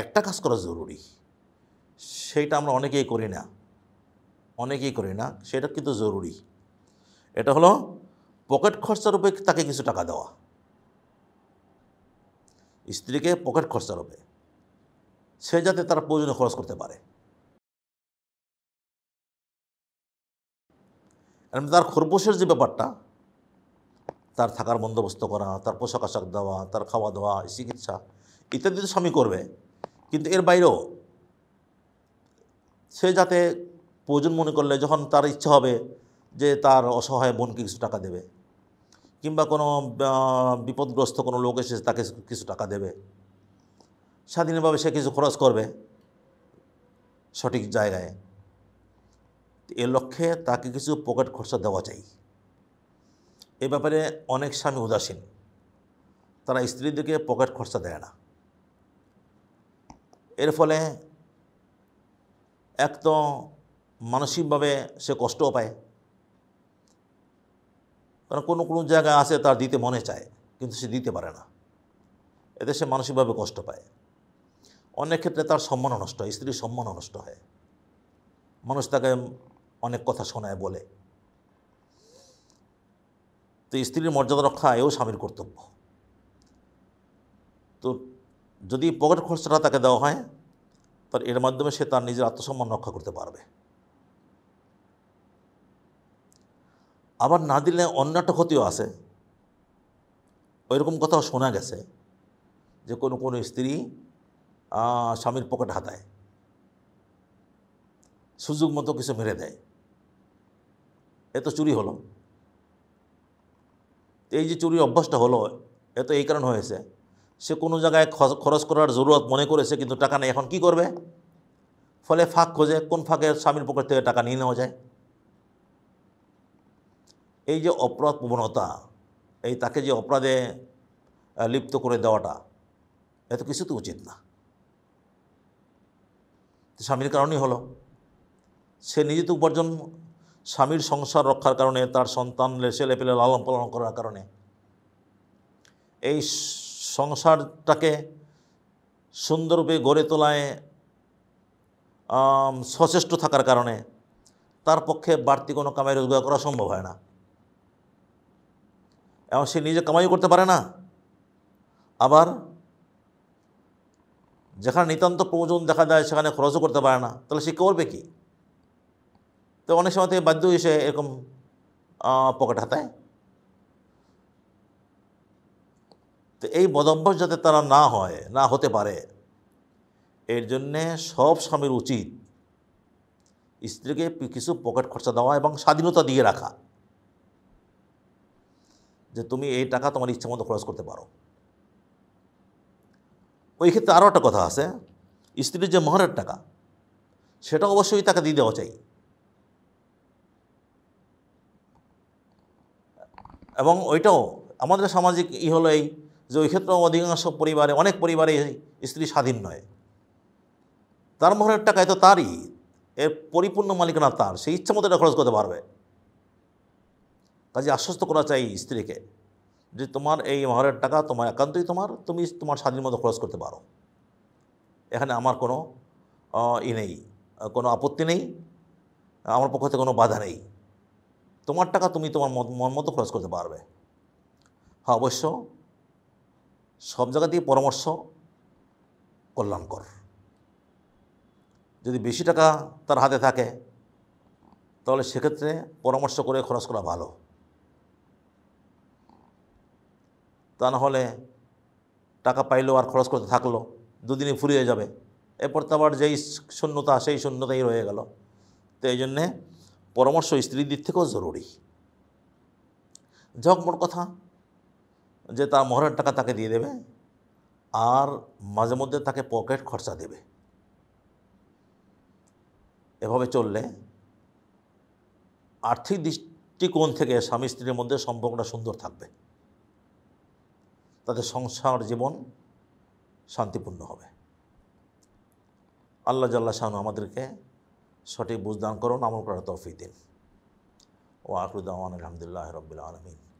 একটা কাজ করা জরুরি সেইটা আমরা অনেকেই করি না অনেকেই করি না সেটা কিন্তু জরুরি এটা হলো পকেট খরচার উপরে তাকে কিছু টাকা দেওয়া স্ত্রীকে পকেট খরচার উপরে সে যাতে তার প্রয়োজনে খরচ করতে পারে তার খরগোশের যে ব্যাপারটা তার থাকার বন্দোবস্ত করা তার পোশাক আশাক দেওয়া তার খাওয়া দাওয়া চিকিৎসা ইত্যাদি স্বামী করবে কিন্তু এর বাইরেও সে যাতে প্রয়োজন মনে করলে যখন তার ইচ্ছা হবে যে তার অসহায় বোনকে কিছু টাকা দেবে কিংবা কোনো বিপদগ্রস্ত কোনো লোক এসে তাকে কিছু টাকা দেবে স্বাধীনভাবে সে কিছু খরচ করবে সঠিক জায়গায় এ লক্ষ্যে তাকে কিছু পকেট খরচা দেওয়া চাই এ ব্যাপারে অনেক স্বামী উদাসীন তারা স্ত্রীদেরকে পকেট খরচা দেয় না এর ফলে এক তো মানসিকভাবে সে কষ্ট পায় কারণ কোনো কোনো জায়গায় আছে তার দিতে মনে চায় কিন্তু সে দিতে পারে না এতে সে মানসিকভাবে কষ্ট পায় অনেক ক্ষেত্রে তার সম্মান নষ্ট হয় স্ত্রীর সম্মান নষ্ট হয় মানুষ তাকে অনেক কথা শোনায় বলে তো স্ত্রীর মর্যাদা রক্ষা এও স্বামীর কর্তব্য তো যদি পকেট খরচাটা তাকে দেওয়া হয় তার এর মাধ্যমে সে তার নিজের আত্মসম্মান রক্ষা করতে পারবে আবার না দিলে অন্য একটা ক্ষতিও আছে ওইরকম কথাও শোনা গেছে যে কোনো কোনো স্ত্রী স্বামীর পকেট হাতায় সুযোগ মতো কিছু মেরে দেয় এ তো চুরি হলো এই যে চুরির অভ্যাসটা হলো এ তো এই কারণ হয়েছে সে কোনো জায়গায় খরচ করার জরুরত মনে করেছে কিন্তু টাকা নেই এখন কি করবে ফলে ফাঁক খোঁজে কোন ফাঁকে স্বামীর পকেট থেকে টাকা নিয়ে নেওয়া যায় এই যে অপরাধ প্রবণতা এই তাকে যে অপরাধে লিপ্ত করে দেওয়াটা এত কিছু তো উচিত না স্বামীর কারণেই হলো সে নিজে তো উপার্জন স্বামীর সংসার রক্ষার কারণে তার সন্তান লেপেলে লালন পালন করার কারণে এই সংসারটাকে সুন্দররূপে গড়ে তোলায় সচেষ্ট থাকার কারণে তার পক্ষে বাড়তি কোনো কামাই রোজগার করা সম্ভব হয় না এবং সে নিজে কামাই করতে পারে না আবার যেখানে নিতান্ত প্রয়োজন দেখা দেয় সেখানে খরচও করতে পারে না তাহলে সে করবে কি তো অনেক সময় থেকে বাধ্য হয়ে সে এরকম পকেট হাতায় তো এই বদভ্যাস যাতে তারা না হয় না হতে পারে এর জন্যে সব স্বামীর উচিত স্ত্রীকে কিছু পকেট খরচা দেওয়া এবং স্বাধীনতা দিয়ে রাখা যে তুমি এই টাকা তোমার ইচ্ছে মতো খরচ করতে পারো ওই ক্ষেত্রে আরও একটা কথা আছে স্ত্রীর যে মহরের টাকা সেটা অবশ্যই তাকে দিয়ে দেওয়া চাই এবং ওইটাও আমাদের সামাজিক ই হলো এই যে ওই ক্ষেত্রে অধিকাংশ পরিবারে অনেক পরিবারে স্ত্রী স্বাধীন নয় তার মোহরের টাকা তো তারই এর পরিপূর্ণ মালিকানা তার সেই ইচ্ছা মতো এটা খরচ করতে পারবে কাজে আশ্বস্ত করা চাই স্ত্রীকে যে তোমার এই মহরের টাকা তোমার একান্তই তোমার তুমি তোমার স্বাধীন মতো খরচ করতে পারো এখানে আমার কোনো ই নেই কোনো আপত্তি নেই আমার পক্ষ থেকে কোনো বাধা নেই তোমার টাকা তুমি তোমার মন মতো খরচ করতে পারবে হ্যাঁ অবশ্য সব জায়গা থেকে পরামর্শ কল্যাণকর যদি বেশি টাকা তার হাতে থাকে তাহলে সেক্ষেত্রে পরামর্শ করে খরচ করা ভালো তা না হলে টাকা পাইলো আর খরচ করতে থাকলো দুদিনে ফুরিয়ে যাবে এরপর তো আবার যেই শূন্যতা সেই শূন্যতাই রয়ে গেল তো এই জন্যে পরামর্শ স্ত্রীর দিক থেকেও জরুরি যাক মোট কথা যে তার মহরের টাকা তাকে দিয়ে দেবে আর মাঝে মধ্যে তাকে পকেট খরচা দেবে এভাবে চললে আর্থিক দৃষ্টিকোণ থেকে স্বামী স্ত্রীর মধ্যে সম্পর্কটা সুন্দর থাকবে তাদের সংসার জীবন শান্তিপূর্ণ হবে আল্লাহ জাল্লা শাহানু আমাদেরকে সঠিক বুঝদান করুন আমল করার তৌফিক দিন ও আকরুদ্দামান আলহামদুলিল্লাহ রবিল আলমিন